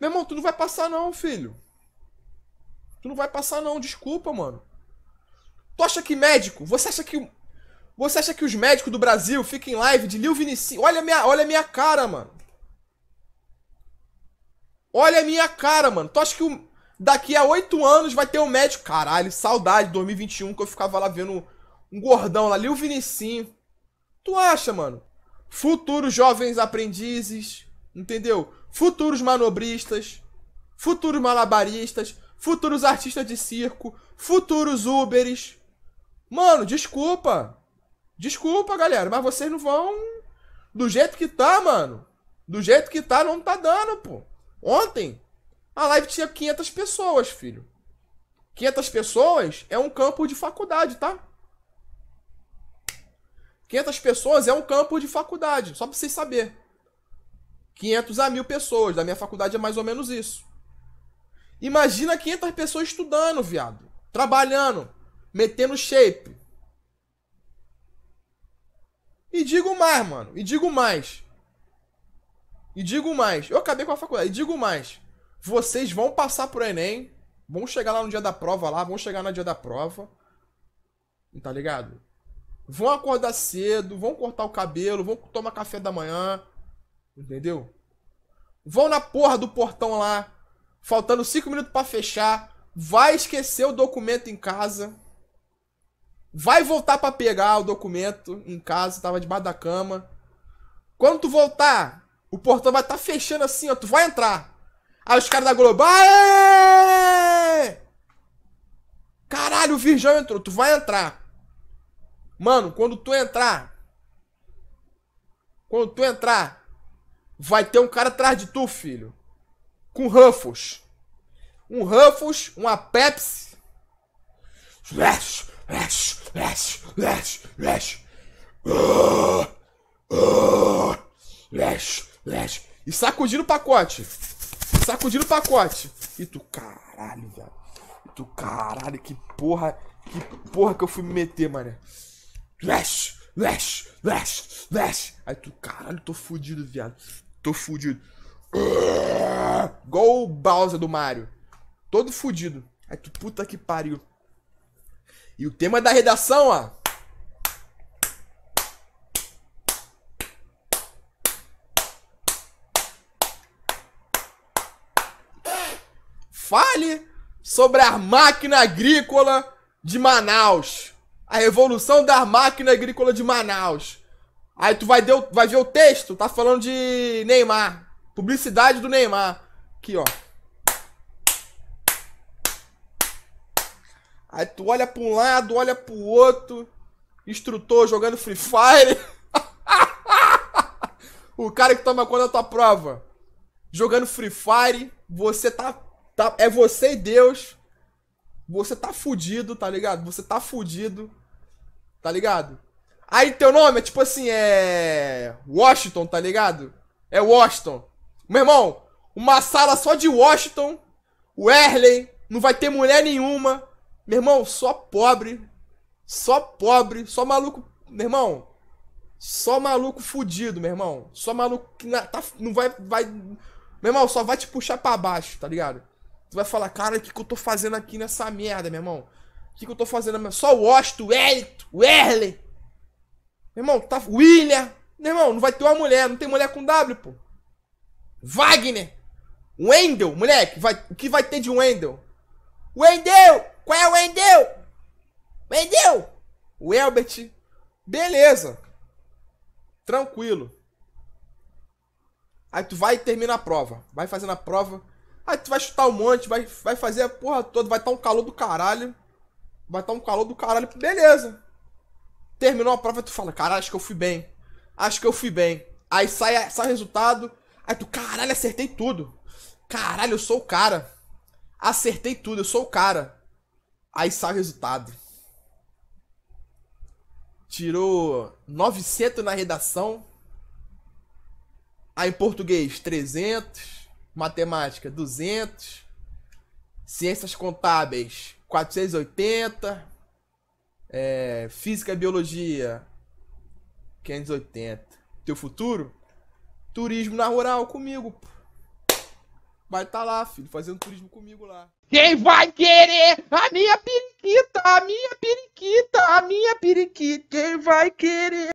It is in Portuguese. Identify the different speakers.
Speaker 1: Meu irmão, tu não vai passar não, filho. Tu não vai passar não, desculpa, mano. Tu acha que médico? Você acha que você acha que os médicos do Brasil ficam em live de Lil Vinicius? Olha minha, olha minha cara, mano. Olha a minha cara, mano. Tu acha que o... daqui a oito anos vai ter um médico? Caralho, saudade de 2021 que eu ficava lá vendo um gordão lá, Lil Vinicinho. Tu acha, mano? Futuros jovens aprendizes entendeu? Futuros manobristas, futuros malabaristas, futuros artistas de circo, futuros Uberes. Mano, desculpa. Desculpa, galera, mas vocês não vão. Do jeito que tá, mano. Do jeito que tá, não tá dando, pô. Ontem, a live tinha 500 pessoas, filho. 500 pessoas é um campo de faculdade, tá? 500 pessoas é um campo de faculdade, só pra vocês saberem. 500 a mil pessoas. Da minha faculdade é mais ou menos isso. Imagina 500 pessoas estudando, viado. Trabalhando. Metendo shape. E digo mais, mano. E digo mais. E digo mais. Eu acabei com a faculdade. E digo mais. Vocês vão passar pro Enem. Vão chegar lá no dia da prova lá. Vão chegar no dia da prova. Tá ligado? Vão acordar cedo. Vão cortar o cabelo. Vão tomar café da manhã. Entendeu? Vão na porra do portão lá, faltando 5 minutos para fechar, vai esquecer o documento em casa. Vai voltar para pegar o documento em casa, tava debaixo da cama. Quando tu voltar, o portão vai estar tá fechando assim, ó, tu vai entrar. Aí os caras da Globo, Aê! Caralho, o Virgão entrou, tu vai entrar. Mano, quando tu entrar, quando tu entrar, vai ter um cara atrás de tu, filho. Com Ruffles. Um Ruffles, uma Pepsi. Lash, lash, lash, lash, lash. lash, lash. E sacudindo o pacote. sacudindo o pacote. E tu, caralho, velho. E tu, caralho, que porra. Que porra que eu fui me meter, mané. Lash, lash, lash, lash. Aí tu, caralho, tô fudido, viado. Tô fudido. Igual o Bowser do Mario. Todo fudido. Aí tu, puta que pariu. E o tema da redação, ó. Fale sobre a máquina agrícola de Manaus. A revolução da máquina agrícola de Manaus. Aí tu vai, deu, vai ver o texto, tá falando de Neymar. Publicidade do Neymar. Aqui, ó. Aí tu olha pra um lado, olha pro outro. Instrutor jogando Free Fire. o cara que toma conta da tua prova. Jogando Free Fire. Você tá, tá. É você e Deus. Você tá fudido, tá ligado? Você tá fudido. Tá ligado? Aí teu nome é tipo assim, é. Washington, tá ligado? É Washington. Meu irmão, uma sala só de Washington, Werley, não vai ter mulher nenhuma. Meu irmão, só pobre. Só pobre, só maluco. Meu irmão, só maluco fudido, meu irmão. Só maluco que na, tá, não vai, vai. Meu irmão, só vai te puxar para baixo, tá ligado? Tu vai falar, cara, o que, que eu tô fazendo aqui nessa merda, meu irmão? O que, que eu tô fazendo? Só o Washington, o Elito, o Erle. Meu irmão, tá. William! Meu irmão, não vai ter uma mulher, não tem mulher com W, pô. Wagner! Wendel, moleque, vai, o que vai ter de Wendel? Wendel! Qual é o Wendel? Wendel! O Elbert. Beleza. Tranquilo. Aí tu vai e termina a prova. Vai fazendo a prova. Aí tu vai chutar um monte, vai, vai fazer a porra toda. Vai estar tá um calor do caralho. Vai estar tá um calor do caralho. Beleza. Terminou a prova e tu fala, cara, acho que eu fui bem. Acho que eu fui bem. Aí sai, sai o resultado. Aí tu, caralho, acertei tudo. Caralho, eu sou o cara. Acertei tudo, eu sou o cara. Aí sai o resultado. Tirou 900 na redação. Aí em português, 300. Matemática, 200. Ciências contábeis, 480 é, física e biologia, 580. Teu futuro? Turismo na rural comigo. Vai estar tá lá, filho, fazendo turismo comigo lá. Quem vai querer a minha periquita, a minha periquita, a minha periquita? Quem vai querer?